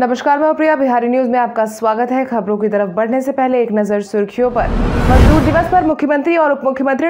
नमस्कार मैं प्रिया बिहारी न्यूज में आपका स्वागत है खबरों की तरफ बढ़ने से पहले एक नजर सुर्खियों पर मजदूर दिवस पर मुख्यमंत्री और उप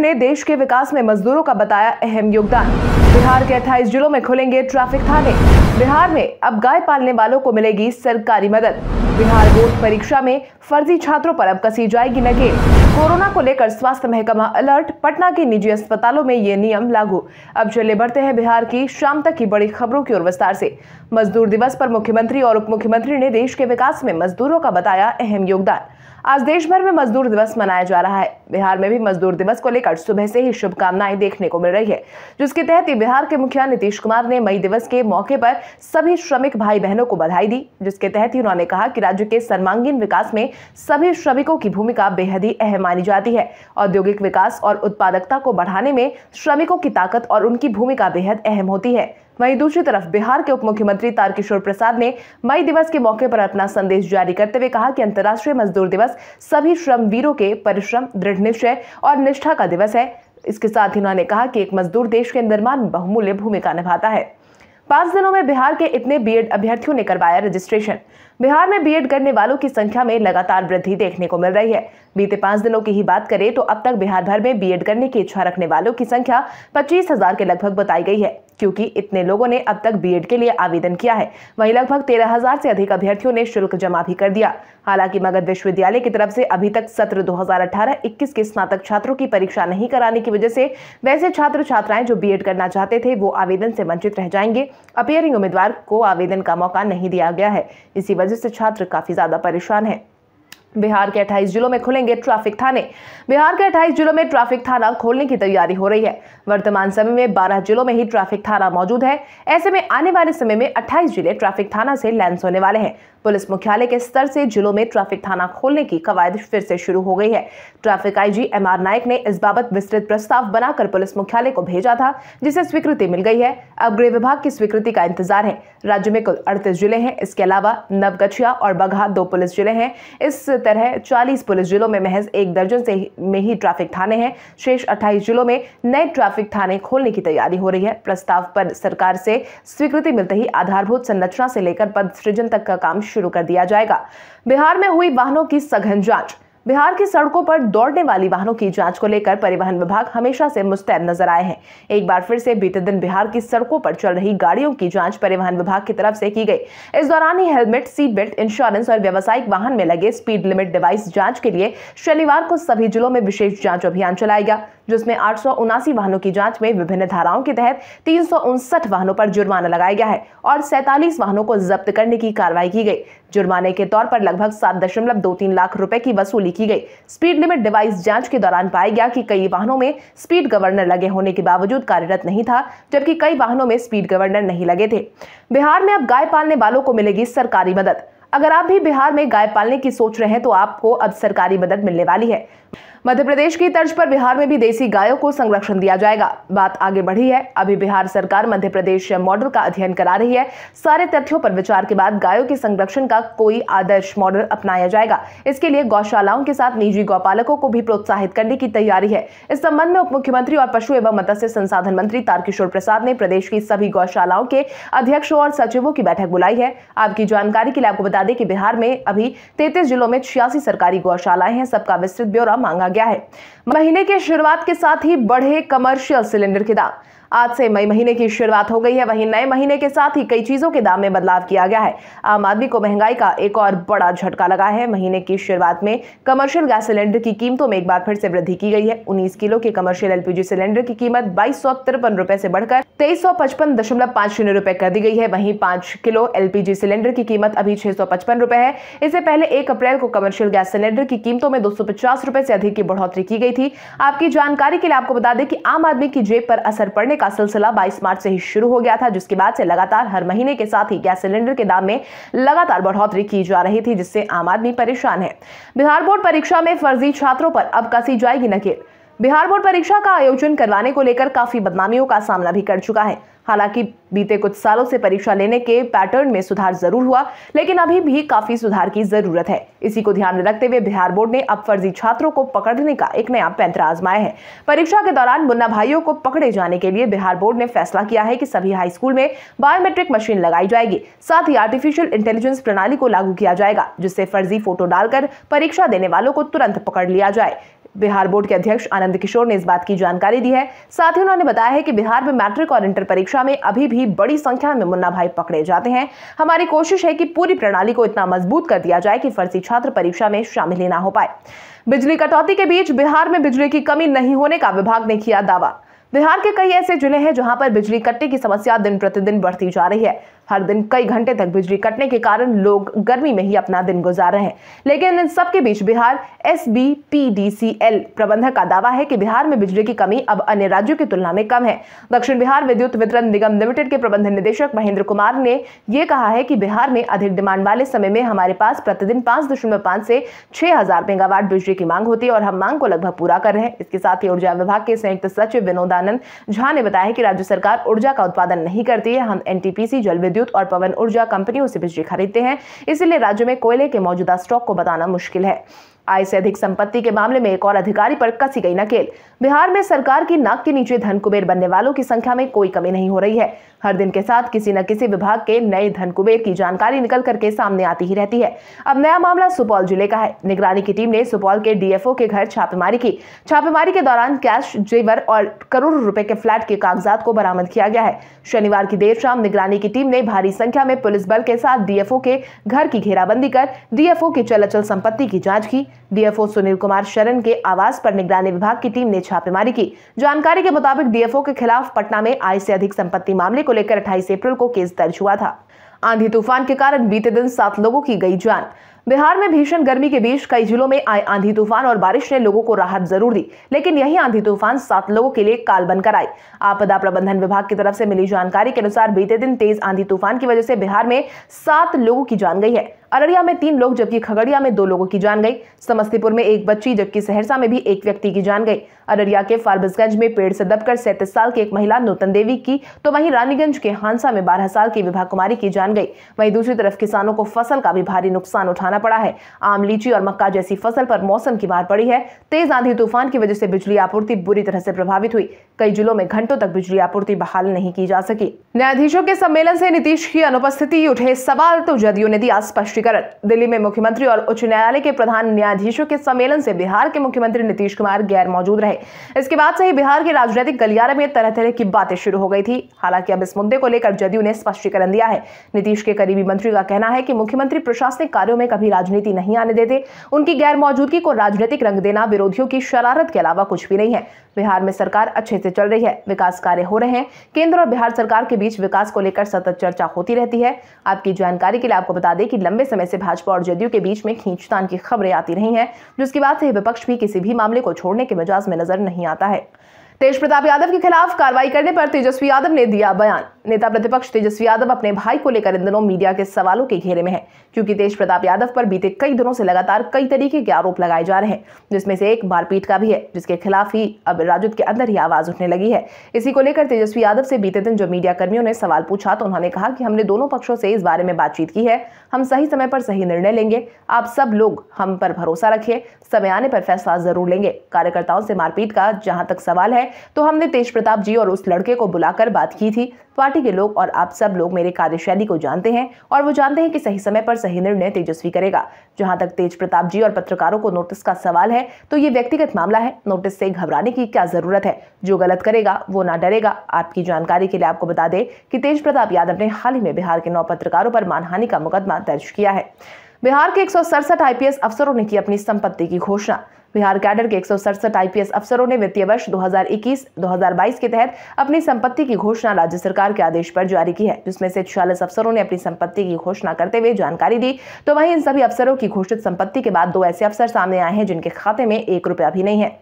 ने देश के विकास में मजदूरों का बताया अहम योगदान बिहार के अट्ठाईस जिलों में खुलेंगे ट्रैफिक थाने बिहार में अब गाय पालने वालों को मिलेगी सरकारी मदद बिहार बोर्ड परीक्षा में फर्जी छात्रों पर अब कसी जाएगी नगे कोरोना को लेकर स्वास्थ्य महकमा अलर्ट पटना के निजी अस्पतालों में ये नियम लागू अब चले बढ़ते हैं बिहार की शाम तक की बड़ी खबरों की ओर विस्तार से मजदूर दिवस पर मुख्यमंत्री और उप मुख्यमंत्री ने देश के विकास में मजदूरों का बताया अहम योगदान आज देश भर में मजदूर दिवस मनाया जा रहा है बिहार में भी मजदूर दिवस को लेकर सुबह से ही शुभकामनाएं देखने को मिल रही है जिसके तहत बिहार के मुखिया नीतीश कुमार ने मई दिवस के मौके पर सभी श्रमिक भाई बहनों को बधाई दी जिसके तहत ही उन्होंने कहा कि राज्य के सर्वांगीण विकास में सभी श्रमिकों की भूमिका बेहद ही अहम मानी जाती है औद्योगिक विकास और उत्पादकता को बढ़ाने में श्रमिकों की ताकत और उनकी भूमिका बेहद अहम होती है वहीं दूसरी तरफ बिहार के उप मुख्यमंत्री तारकिशोर प्रसाद ने मई दिवस के मौके पर अपना संदेश जारी करते हुए कहा कि अंतर्राष्ट्रीय मजदूर दिवस सभी श्रम वीरों के परिश्रम दृढ़ निश्चय और निष्ठा का दिवस है इसके साथ ही उन्होंने कहा कि एक मजदूर देश के निर्माण में बहुमूल्य भूमिका निभाता है पांच दिनों में बिहार के इतने बीएड अभ्यर्थियों ने करवाया रजिस्ट्रेशन बिहार में बीएड करने वालों की संख्या में लगातार वृद्धि देखने को मिल रही है बीते पांच दिनों की ही बात करें तो अब तक बिहार भर में बीएड करने की इच्छा रखने वालों की संख्या पच्चीस हजार के लगभग बताई गई है क्योंकि इतने लोगों ने अब तक बीएड के लिए आवेदन किया है वहीं लगभग तेरह हजार से अधिक अभ्यर्थियों ने शुल्क जमा भी कर दिया हालांकि मगध विश्वविद्यालय की तरफ से अभी तक सत्र 2018-21 के स्नातक छात्रों की परीक्षा नहीं कराने की वजह से वैसे छात्र छात्राएं जो बीएड करना चाहते थे वो आवेदन से वंचित रह जाएंगे अपेयरिंग उम्मीदवार को आवेदन का मौका नहीं दिया गया है इसी वजह से छात्र काफी ज्यादा परेशान है बिहार के 28 जिलों में खुलेंगे ट्रैफिक थाने बिहार के 28 जिलों में ट्रैफिक थाना खोलने की तैयारी हो रही है वर्तमान समय में 12 जिलों में ही ट्रैफिक थाना मौजूद है ऐसे में आने वाले समय में 28 जिले ट्रैफिक थाना से लैंस होने वाले हैं पुलिस मुख्यालय के स्तर से जिलों में ट्रैफिक थाना खोलने की कवायद फिर से शुरू हो गई है traffic IG M R Nayak ने इस बाबत विस्तृत प्रस्ताव बनाकर पुलिस मुख्यालय को भेजा था जिसे स्वीकृति मिल गई है अब गृह विभाग की स्वीकृति का इंतजार है राज्य में कुल अड़तीस जिले हैं इसके अलावा नवगछिया और बघा दो पुलिस जिले हैं इस तरह चालीस पुलिस जिलों में महज एक दर्जन से में ही ट्रैफिक थाने हैं शेष अट्ठाईस जिलों में नए ट्रैफिक थाने खोलने की तैयारी हो रही है प्रस्ताव पर सरकार से स्वीकृति मिलते ही आधारभूत संरचना से लेकर पद सृजन तक का काम शुरू कर दिया जाएगा बिहार में हुई वाहनों की सघन जांच बिहार की सड़कों पर दौड़ने वाली वाहनों की जांच को लेकर परिवहन विभाग हमेशा से मुस्तैद नजर आए हैं एक बार फिर से बीते दिन बिहार की सड़कों पर चल रही गाड़ियों की जांच परिवहन विभाग की तरफ से की गई इस दौरान ही हेलमेट सीट बेल्ट इंश्योरेंस और व्यावसायिक वाहन में लगे स्पीड लिमिट डिवाइस जाँच के लिए शनिवार को सभी जिलों में विशेष जाँच अभियान चलाया गया जिसमें आठ वाहनों की जाँच में विभिन्न धाराओं के तहत तीन वाहनों पर जुर्माना लगाया गया है और सैतालीस वाहनों को जब्त करने की कार्रवाई की गई जुर्माने के तौर पर लगभग सात दशमलव दो तीन लाख रुपए की वसूली की गई स्पीड लिमिट डिवाइस जांच के दौरान पाया गया कि कई वाहनों में स्पीड गवर्नर लगे होने के बावजूद कार्यरत नहीं था जबकि कई वाहनों में स्पीड गवर्नर नहीं लगे थे बिहार में अब गाय पालने वालों को मिलेगी सरकारी मदद अगर आप भी बिहार में गाय पालने की सोच रहे हैं तो आपको अब सरकारी मदद मिलने वाली है मध्य प्रदेश की तर्ज पर बिहार में भी देसी गायों को संरक्षण दिया जाएगा बात आगे बढ़ी है अभी बिहार सरकार मध्य प्रदेश मॉडल का अध्ययन करा रही है सारे तथ्यों पर विचार के बाद गायों के संरक्षण का कोई आदर्श मॉडल अपनाया जाएगा इसके लिए गौशालाओं के साथ निजी गौपालकों को भी प्रोत्साहित करने की तैयारी है इस संबंध में उप मुख्यमंत्री और पशु एवं मत्स्य संसाधन मंत्री तारकिशोर प्रसाद ने प्रदेश की सभी गौशालाओं के अध्यक्षों और सचिवों की बैठक बुलाई है आपकी जानकारी के लिए आपको बता दें कि बिहार में अभी तैतीस जिलों में छियासी सरकारी गौशालाएं हैं सबका विस्तृत ब्यौरा मांगा गया है महीने की शुरुआत के साथ ही बढ़े कमर्शियल सिलेंडर के दाम आज से मई महीने की शुरुआत हो गई है वहीं नए महीने के साथ ही कई चीज़ों के दाम में बदलाव किया गया है आम आदमी को महंगाई का एक और बड़ा झटका लगा है महीने की शुरुआत में कमर्शियल गैस सिलेंडर की कीमतों में एक बार फिर से वृद्धि की गई है उन्नीस किलो के कमर्शियल एलपीजी सिलेंडर की कीमत बाईस सौ तिरपन रुपए से बढ़कर तेईस सौ पचपन दशमलव पाँच शून्य रुपए कर दी गई है वहीं पाँच किलो एलपीजी सिलेंडर की कीमत अभी छह सौ पचपन रुपए है इससे पहले एक अप्रैल को कमर्शियल गैस सिलेंडर की कीमतों में दो सौ पचास रुपए से अधिक की बढ़ोतरी की गई थी आपकी जानकारी के लिए आपको बता दें कि आम आदमी की जेब पर असर पड़ने बढ़ने का सिलसिला बाईस मार्च से ही शुरू हो गया था जिसके बाद से लगातार हर महीने के साथ ही गैस सिलेंडर के दाम में लगातार बढ़ोतरी की जा रही थी जिससे आम आदमी परेशान है बिहार बोर्ड परीक्षा में फर्जी छात्रों पर अब कसी जाएगी नकेल बिहार बोर्ड परीक्षा का आयोजन करवाने को लेकर काफी बदनामियों का सामना भी कर चुका है हालांकि बीते कुछ सालों से परीक्षा लेने के पैटर्न में सुधार जरूर हुआ लेकिन अभी भी काफी सुधार की जरूरत है इसी को ध्यान में रखते हुए बिहार बोर्ड ने अब फर्जी छात्रों को पकड़ने का एक नया पैंतर आजमाया है परीक्षा के दौरान मुन्ना भाइयों को पकड़े जाने के लिए बिहार बोर्ड ने फैसला किया है कि सभी हाई स्कूल में बायोमेट्रिक मशीन लगाई जाएगी साथ ही आर्टिफिशियल इंटेलिजेंस प्रणाली को लागू किया जाएगा जिससे फर्जी फोटो डालकर परीक्षा देने वालों को तुरंत पकड़ लिया जाए बिहार बोर्ड के अध्यक्ष आनंद किशोर ने इस बात की जानकारी दी है साथ ही उन्होंने बताया है कि बिहार में मैट्रिक और इंटर परीक्षा में अभी भी बड़ी संख्या में मुन्ना भाई पकड़े जाते हैं हमारी कोशिश है कि पूरी प्रणाली को इतना मजबूत कर दिया जाए कि फर्जी छात्र परीक्षा में शामिल ही ना हो पाए बिजली कटौती के बीच बिहार में बिजली की कमी नहीं होने का विभाग ने किया दावा बिहार के कई ऐसे जिले हैं जहां पर बिजली कट्टे की समस्या दिन प्रतिदिन बढ़ती जा रही है हर दिन कई घंटे तक बिजली कटने के कारण लोग गर्मी में ही अपना दिन गुजार रहे हैं लेकिन इन सबके बीच Bihar S B P D C L प्रबंधक का दावा है कि बिहार में बिजली की कमी अब अन्य राज्यों की तुलना में कम है दक्षिण बिहार विद्युत वितरण निगम लिमिटेड के प्रबंध निदेशक महेंद्र कुमार ने यह कहा है कि बिहार में अधिक डिमांड वाले समय में हमारे पास प्रतिदिन पाँच दशमलव पांच से छह हजार मेगावाट बिजली की मांग होती है और हम मांग को लगभग पूरा कर रहे हैं इसके साथ ही ऊर्जा विभाग के संयुक्त सचिव विनोदानंद झा ने बताया कि राज्य सरकार ऊर्जा का उत्पादन नहीं करती है हम एनटीपीसी जल विद्युत और पवन ऊर्जा कंपनियों से बिजली खरीदते हैं इसलिए राज्य में कोयले के मौजूदा स्टॉक को बताना मुश्किल है आय से अधिक संपत्ति के मामले में एक और अधिकारी पर कसी गई नकेल बिहार में सरकार की नाक के नीचे धन कुबेर बनने वालों की संख्या में कोई कमी नहीं हो रही है हर दिन के साथ किसी न किसी विभाग के नए धन कुबेर की जानकारी निकल करके सामने आती ही रहती है अब नया मामला सुपौल जिले का है निगरानी की टीम ने सुपौल के डीएफओ के घर छापेमारी की छापेमारी के दौरान कैश जेवर और करोड़ रुपए के फ्लैट के कागजात को बरामद किया गया है शनिवार की देर शाम निगरानी की टीम ने भारी संख्या में पुलिस बल के साथ डीएफओ के घर की घेराबंदी कर डीएफओ की चल अचल संपत्ति की जाँच की डीएफओ सुनील कुमार शरण के आवास पर निगरानी विभाग की टीम ने छापेमारी की जानकारी के मुताबिक डीएफओ के खिलाफ पटना में आय से अधिक संपत्ति मामले को लेकर अट्ठाईस अप्रैल को केस दर्ज हुआ था आंधी तूफान के कारण बीते दिन सात लोगों की गई जान बिहार में भीषण गर्मी के बीच कई जिलों में आए आंधी तूफान और बारिश ने लोगों को राहत जरूर दी लेकिन यही आंधी तूफान सात लोगों के लिए काल बनकर आई आपदा प्रबंधन विभाग की तरफ से मिली जानकारी के अनुसार बीते दिन तेज आंधी तूफान की वजह से बिहार में सात लोगों की जान गई है अररिया में तीन लोग जबकि खगड़िया में दो लोगों की जान गई समस्तीपुर में एक बच्ची जबकि सहरसा में भी एक व्यक्ति की जान गई अररिया के फारबसगंज में पेड़ से दबकर सैंतीस साल की एक महिला नूतन देवी की तो वहीं रानीगंज के हांसा में बारह साल की विभा कुमारी की जान गई वहीं दूसरी तरफ किसानों को फसल का भी भारी नुकसान उठाना उठाना पड़ा है आम लीची और मक्का जैसी फसल पर मौसम की मार पड़ी है तेज आंधी तूफान की वजह से बिजली आपूर्ति बुरी तरह से प्रभावित हुई कई जिलों में घंटों तक बिजली आपूर्ति बहाल नहीं की जा सकी न्यायाधीशों के सम्मेलन से नीतीश की अनुपस्थिति उठे सवाल तो जदयू ने दिया स्पष्टीकरण दिल्ली में मुख्यमंत्री और उच्च न्यायालय के प्रधान न्यायाधीशों के सम्मेलन से बिहार के मुख्यमंत्री नीतीश कुमार गैर मौजूद रहे इसके बाद से ही बिहार के राजनीतिक गलियारे में तरह तरह की बातें शुरू हो गई थी हालांकि अब इस मुद्दे को लेकर जदयू ने स्पष्टीकरण दिया है नीतीश के करीबी मंत्री का कहना है की मुख्यमंत्री प्रशासनिक कार्यो में कभी भी राजनीति नहीं आने देते उनकी गैर मौजूदगी को राजनीतिक रंग देना विरोधियों की शरारत के अलावा कुछ भी नहीं है बिहार में सरकार अच्छे से चल रही है विकास कार्य हो रहे हैं केंद्र और बिहार सरकार के बीच विकास को लेकर सतत चर्चा होती रहती है आपकी जानकारी के लिए आपको बता दें कि लंबे समय से भाजपा और जदयू के बीच में खींचतान की खबरें आती रही हैं जिसके बाद से विपक्ष भी किसी भी मामले को छोड़ने के मिजाज में नजर नहीं आता है तेज प्रताप यादव के खिलाफ कार्रवाई करने पर तेजस्वी यादव ने दिया बयान नेता प्रतिपक्ष तेजस्वी यादव अपने भाई को लेकर इन दिनों मीडिया के सवालों के घेरे में है क्योंकि तेज प्रताप यादव पर बीते कई दिनों से लगातार कई तरीके के आरोप लगाए जा रहे हैं जिसमें से एक मारपीट का भी है जिसके खिलाफ ही अब राजद के अंदर ही आवाज उठने लगी है इसी को लेकर तेजस्वी यादव से बीते दिन जो मीडिया कर्मियों ने सवाल पूछा तो उन्होंने कहा कि हमने दोनों पक्षों से इस बारे में बातचीत की है हम सही समय पर सही निर्णय लेंगे आप सब लोग हम पर भरोसा रखिए समय आने पर फैसला जरूर लेंगे कार्यकर्ताओं से मारपीट का जहां तक सवाल है है तो हमने तेज प्रताप जी और उस लड़के को बुलाकर बात की थी पार्टी के लोग और आप सब लोग मेरे कार्यशैली को जानते हैं और वो जानते हैं कि सही समय पर सही निर्णय तेजस्वी करेगा जहां तक तेज प्रताप जी और पत्रकारों को नोटिस का सवाल है तो ये व्यक्तिगत मामला है नोटिस से घबराने की क्या जरूरत है जो गलत करेगा वो ना डरेगा आपकी जानकारी के लिए आपको बता दें कि तेज प्रताप यादव ने हाल ही में बिहार के नौ पत्रकारों पर मानहानि का मुकदमा दर्ज किया है बिहार के एक आईपीएस अफसरों ने की अपनी संपत्ति की घोषणा बिहार कैडर के एक आईपीएस अफसरों ने वित्तीय वर्ष 2021-2022 के तहत अपनी संपत्ति की घोषणा राज्य सरकार के आदेश पर जारी की है जिसमें से छियालीस अफसरों ने अपनी संपत्ति की घोषणा करते हुए जानकारी दी तो वहीं इन सभी अफसरों की घोषित संपत्ति के बाद दो ऐसे अफसर सामने आए हैं जिनके खाते में एक रुपया भी नहीं है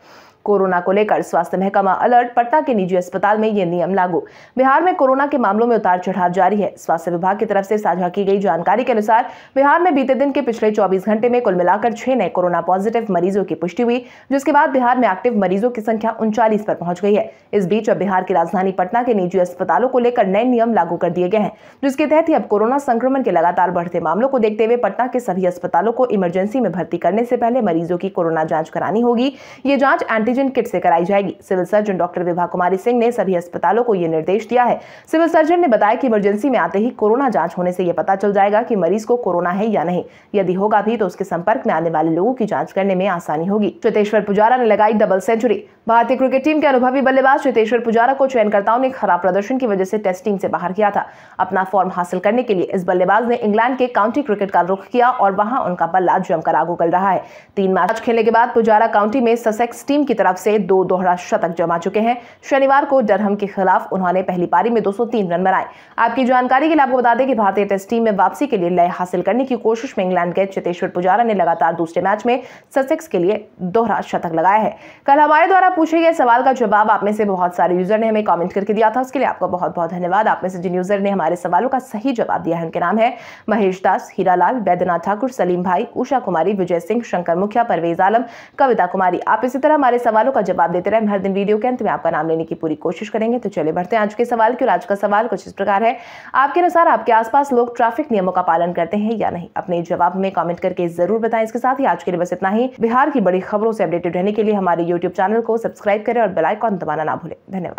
कोरोना को लेकर स्वास्थ्य महकमा अलर्ट पटना के निजी अस्पताल में ये नियम लागू बिहार में कोरोना के मामलों में उतार चढ़ाव जारी है स्वास्थ्य विभाग की तरफ से साझा की गई जानकारी के अनुसार बिहार में बीते दिन के पिछले चौबीस घंटे में कुल मिलाकर छह नए कोरोना पॉजिटिव मरीजों की पुष्टि हुई जिसके बाद बिहार में एक्टिव मरीजों की संख्या उनचालीस पर पहुंच गई है इस बीच अब बिहार की राजधानी पटना के निजी अस्पतालों को लेकर नए नियम लागू कर दिए गए हैं जिसके तहत ही अब कोरोना संक्रमण के लगातार बढ़ते मामलों को देखते हुए पटना के सभी अस्पतालों को इमरजेंसी में भर्ती करने से पहले मरीजों की कोरोना जांच करानी होगी ये जांच एंटी एंटीजन किट से कराई जाएगी civil surgeon doctor Vibha Kumari Singh ने सभी अस्पतालों को ये निर्देश दिया है सिविल सर्जन ने बताया कि इमरजेंसी में आते ही कोरोना जांच होने से ये पता चल जाएगा कि मरीज को कोरोना है या नहीं यदि होगा भी तो उसके संपर्क में आने वाले लोगों की जांच करने में आसानी होगी चेतेश्वर पुजारा ने लगाई डबल सेंचुरी भारतीय क्रिकेट टीम के अनुभवी बल्लेबाज चेतेश्वर पुजारा को चयनकर्ताओं ने खराब प्रदर्शन की वजह से टेस्ट टीम से बाहर किया था अपना फॉर्म हासिल करने के लिए इस बल्लेबाज ने इंग्लैंड के काउंटी क्रिकेट का रुख किया और वहां उनका बल्ला जमकर आगू कर रहा है तीन मैच खेलने के बाद पुजारा काउंटी में ससेक्स टीम की तरफ से दो दोहरा शतक जमा चुके हैं शनिवार को डरहम के खिलाफ उन्होंने पहली पारी में 203 रन बनाए आपकी जानकारी के लिए आपको बता दें कि भारतीय टेस्ट टीम में वापसी के लिए लय हासिल करने की कोशिश में इंग्लैंड के चितेश्वर पुजारा ने लगातार दूसरे मैच में ससेक्स के लिए दोहरा शतक लगाया है कल हमारे द्वारा पूछे गए सवाल का जवाब आप में से बहुत सारे यूजर ने हमें कॉमेंट करके दिया था उसके लिए आपका बहुत बहुत धन्यवाद आप में से जिन यूजर ने हमारे सवालों का सही जवाब दिया है उनके नाम है महेश दास हीरालाल वैद्यनाथ ठाकुर सलीम भाई उषा कुमारी विजय सिंह शंकर मुखिया परवेज आलम कविता कुमारी आप इसी तरह हमारे सवालों का जवाब देते रहे हम हर दिन वीडियो के अंत में आपका नाम लेने की पूरी कोशिश करेंगे तो चले बढ़ते हैं आज के सवाल की और आज का सवाल कुछ इस प्रकार है आपके अनुसार आपके आसपास लोग ट्रैफिक नियमों का पालन करते हैं या नहीं अपने जवाब में कॉमेंट करके जरूर बताएं इसके साथ ही आज के लिए बस इतना ही बिहार की बड़ी खबरों से अपडेटेड रहने के लिए हमारे यूट्यूब चैनल को सब्सक्राइब करें और बेलाइकॉन दबाना ना भूलें धन्यवाद